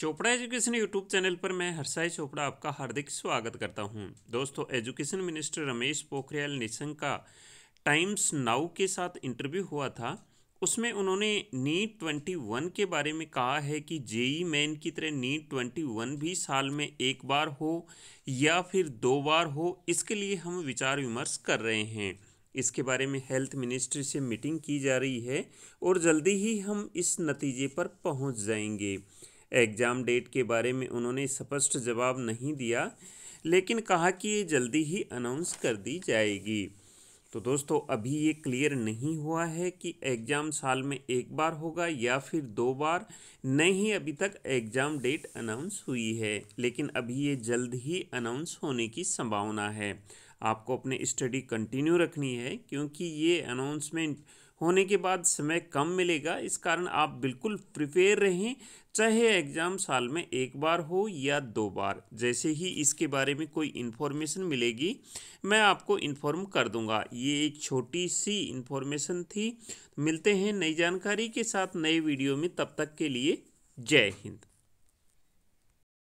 Chopra education YouTube channel पर मैं हर्षाई चोपड़ा आपका हार्दिक स्वागत करता हूं दोस्तों एजुकेशन मिनिस्टर रमेश पोखरियाल निशंक का टाइम्स नाउ के साथ इंटरव्यू हुआ था उसमें उन्होंने नीट ट्वेंटी वन के बारे में कहा है कि जेई मैन की तरह नीट ट्वेंटी वन भी साल में एक बार हो या फिर दो बार हो इसके लिए हम विचार विमर्श कर रहे हैं इसके बारे में हेल्थ मिनिस्ट्री से मीटिंग की जा रही है और जल्दी ही हम इस नतीजे पर पहुंच जाएंगे एग्ज़ाम डेट के बारे में उन्होंने स्पष्ट जवाब नहीं दिया लेकिन कहा कि ये जल्दी ही अनाउंस कर दी जाएगी तो दोस्तों अभी ये क्लियर नहीं हुआ है कि एग्ज़ाम साल में एक बार होगा या फिर दो बार नहीं अभी तक एग्ज़ाम डेट अनाउंस हुई है लेकिन अभी ये जल्द ही अनाउंस होने की संभावना है आपको अपने स्टडी कंटिन्यू रखनी है क्योंकि ये अनाउंसमेंट होने के बाद समय कम मिलेगा इस कारण आप बिल्कुल प्रिपेयर रहें चाहे एग्ज़ाम साल में एक बार हो या दो बार जैसे ही इसके बारे में कोई इन्फॉर्मेशन मिलेगी मैं आपको इन्फॉर्म कर दूंगा ये एक छोटी सी इन्फॉर्मेशन थी मिलते हैं नई जानकारी के साथ नए वीडियो में तब तक के लिए जय हिंद